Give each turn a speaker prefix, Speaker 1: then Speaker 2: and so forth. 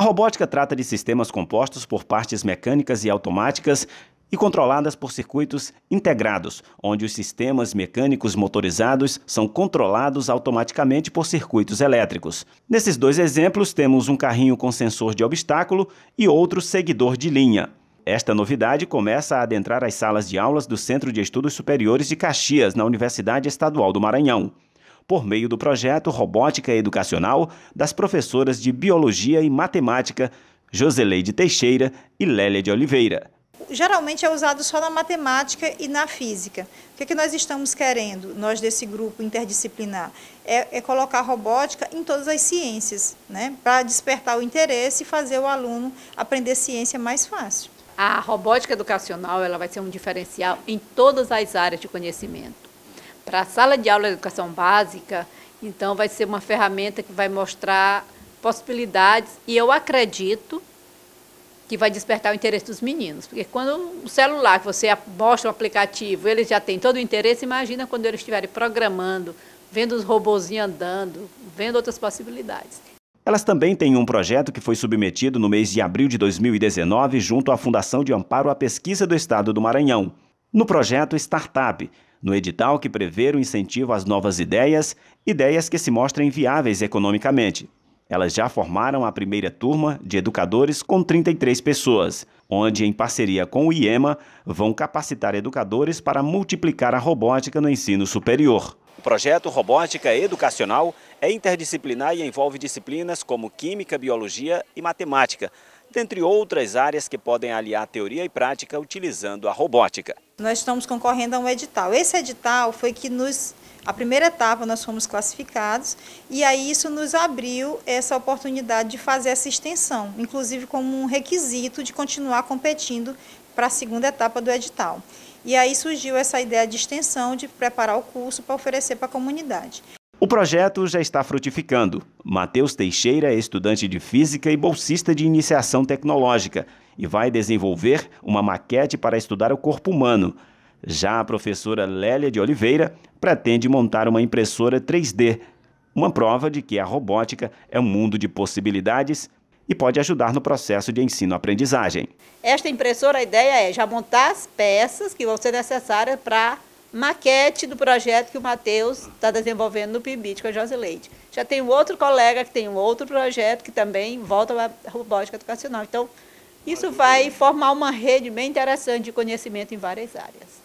Speaker 1: A robótica trata de sistemas compostos por partes mecânicas e automáticas e controladas por circuitos integrados, onde os sistemas mecânicos motorizados são controlados automaticamente por circuitos elétricos. Nesses dois exemplos, temos um carrinho com sensor de obstáculo e outro seguidor de linha. Esta novidade começa a adentrar as salas de aulas do Centro de Estudos Superiores de Caxias, na Universidade Estadual do Maranhão por meio do projeto Robótica Educacional das professoras de Biologia e Matemática Joseleide Teixeira e Lélia de Oliveira.
Speaker 2: Geralmente é usado só na matemática e na física. O que, é que nós estamos querendo, nós desse grupo interdisciplinar? É, é colocar robótica em todas as ciências, né? para despertar o interesse e fazer o aluno aprender ciência mais fácil.
Speaker 3: A robótica educacional ela vai ser um diferencial em todas as áreas de conhecimento para a sala de aula de educação básica. Então, vai ser uma ferramenta que vai mostrar possibilidades e eu acredito que vai despertar o interesse dos meninos. Porque quando o celular, que você mostra o aplicativo, eles já têm todo o interesse, imagina quando eles estiverem programando, vendo os robozinhos andando, vendo outras possibilidades.
Speaker 1: Elas também têm um projeto que foi submetido no mês de abril de 2019 junto à Fundação de Amparo à Pesquisa do Estado do Maranhão. No projeto Startup, no edital que prevê o incentivo às novas ideias, ideias que se mostrem viáveis economicamente. Elas já formaram a primeira turma de educadores com 33 pessoas, onde, em parceria com o IEMA, vão capacitar educadores para multiplicar a robótica no ensino superior. O projeto Robótica Educacional é interdisciplinar e envolve disciplinas como Química, Biologia e Matemática, dentre outras áreas que podem aliar teoria e prática utilizando a robótica.
Speaker 2: Nós estamos concorrendo a um edital. Esse edital foi que nos a primeira etapa nós fomos classificados e aí isso nos abriu essa oportunidade de fazer essa extensão, inclusive como um requisito de continuar competindo para a segunda etapa do edital. E aí surgiu essa ideia de extensão, de preparar o curso para oferecer para a comunidade.
Speaker 1: O projeto já está frutificando. Matheus Teixeira é estudante de física e bolsista de iniciação tecnológica e vai desenvolver uma maquete para estudar o corpo humano. Já a professora Lélia de Oliveira pretende montar uma impressora 3D, uma prova de que a robótica é um mundo de possibilidades e pode ajudar no processo de ensino-aprendizagem.
Speaker 3: Esta impressora, a ideia é já montar as peças que vão ser necessárias para maquete do projeto que o Matheus está desenvolvendo no PIBIT com a Josileide. Já tem um outro colega que tem um outro projeto que também volta à robótica educacional. Então, isso vai formar uma rede bem interessante de conhecimento em várias áreas.